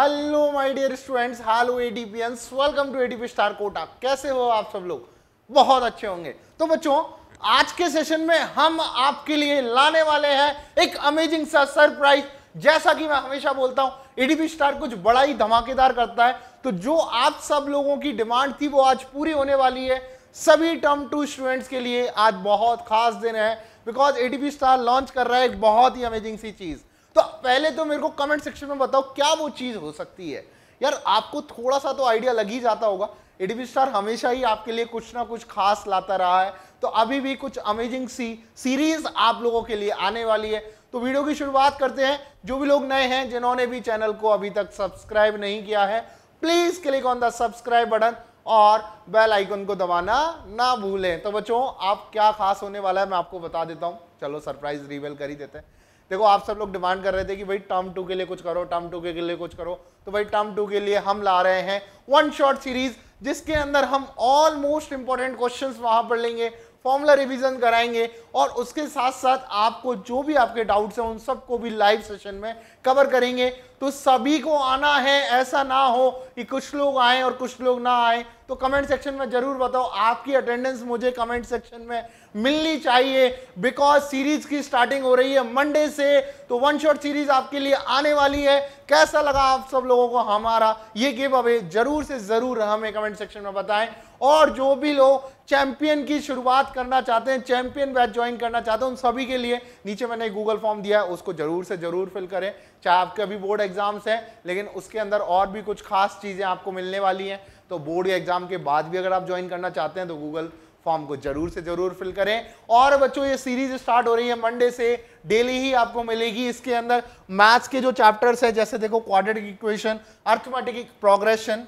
hello my dear students hello एडीपीएंस welcome to ADP star Kota कैसे हो आप सब लोग बहुत अच्छे होंगे तो बच्चों आज के सेशन में हम आपके लिए लाने वाले हैं एक अमेजिंग सा सरप्राइज जैसा कि मैं हमेशा बोलता हूं एडीपी स्टार कुछ बड़ा ही धमाकेदार करता है तो जो आप सब लोगों की डिमांड थी वो आज पूरी होने वाली है सभी टर्म टू स्टूडेंट्स के लिए आज बहुत खास दिन है बिकॉज एडीपी स्टार लॉन्च कर रहा है एक बहुत ही अमेजिंग सी चीज़ तो पहले तो मेरे को कमेंट सेक्शन में बताओ क्या वो चीज़ हो सकती है यार आपको थोड़ा सा तो आइडिया लग ही जाता होगा एडीबी स्टार हमेशा ही आपके लिए कुछ ना कुछ खास लाता रहा है तो अभी भी कुछ अमेजिंग सी सीरीज आप लोगों के लिए आने वाली है तो वीडियो की शुरुआत करते हैं जो भी लोग नए हैं जिन्होंने भी चैनल को अभी तक सब्सक्राइब नहीं किया है please click on the subscribe button और बेल आइकन को दबाना ना भूलें तो बच्चों आप क्या खास होने वाला है मैं आपको बता देता हूं चलो सरप्राइज रिवेल कर ही देते हैं देखो आप सब लोग डिमांड कर रहे थे कि भाई टर्म टू के लिए कुछ करो टर्म टू के लिए कुछ करो तो भाई टर्म टू के लिए हम ला रहे हैं वन शॉर्ट सीरीज जिसके अंदर हम ऑलमोस्ट इंपॉर्टेंट क्वेश्चंस वहां पर लेंगे फॉर्मूला रिवीजन कराएंगे और उसके साथ साथ आपको जो भी आपके डाउट्स हैं उन सबको भी लाइव सेशन में कवर करेंगे तो सभी को आना है ऐसा ना हो कि कुछ लोग आए और कुछ लोग ना आए तो कमेंट सेक्शन में ज़रूर बताओ आपकी अटेंडेंस मुझे कमेंट सेक्शन में मिलनी चाहिए बिकॉज सीरीज की स्टार्टिंग हो रही है मंडे से तो वन शॉट सीरीज आपके लिए आने वाली है कैसा लगा आप सब लोगों को हमारा ये गिव अवे जरूर से ज़रूर हमें कमेंट सेक्शन में बताएं और जो भी लोग चैंपियन की शुरुआत करना चाहते हैं चैंपियन बैच ज्वाइन करना चाहते हैं उन सभी के लिए नीचे मैंने गूगल फॉर्म दिया है उसको जरूर से जरूर फिल करें चाहे आपके अभी बोर्ड एग्जाम्स हैं लेकिन उसके अंदर और भी कुछ खास चीज़ें आपको मिलने वाली हैं तो बोर्ड एग्जाम के बाद भी अगर आप ज्वाइन करना चाहते हैं तो गूगल फॉर्म को जरूर से जरूर फिल करें और बच्चों ये सीरीज स्टार्ट हो रही है मंडे से डेली ही आपको मिलेगी इसके अंदर मैथ्स के जो चैप्टर्स है जैसे देखो क्वाड्रेटिक इक्वेशन अर्थमेटिक प्रोग्रेशन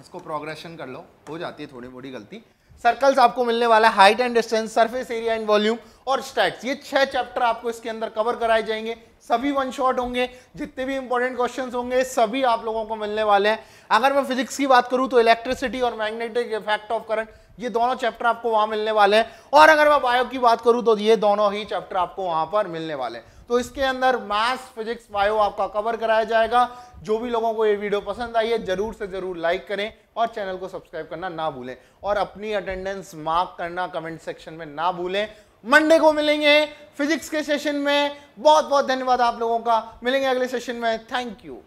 इसको प्रोग्रेशन कर लो हो जाती है थोड़ी मोड़ी गलती सर्कल्स आपको मिलने वाला है height and distance surface area and volume और स्टैट्स ये छह चैप्टर आपको इसके अंदर कवर कराए जाएंगे सभी वन शॉट होंगे जितने भी इंपॉर्टेंट क्वेश्चन होंगे सभी आप लोगों को मिलने वाले हैं अगर मैं फिजिक्स की बात करूँ तो इलेक्ट्रिसिटी और मैग्नेटिक इफेक्ट ऑफ करंट ये दोनों चैप्टर आपको वहां मिलने वाले हैं और अगर मैं बायो की बात करूँ तो ये दोनों ही चैप्टर आपको वहां पर मिलने वाले हैं तो इसके अंदर मैथ्स फिजिक्स बायो आपका कवर कराया जाएगा जो भी लोगों को ये वीडियो पसंद आई है जरूर से जरूर लाइक करें और चैनल को सब्सक्राइब करना ना भूलें और अपनी अटेंडेंस मार्क करना कमेंट सेक्शन में ना भूलें मंडे को मिलेंगे फिजिक्स के सेशन में बहुत बहुत धन्यवाद आप लोगों का मिलेंगे अगले सेशन में थैंक यू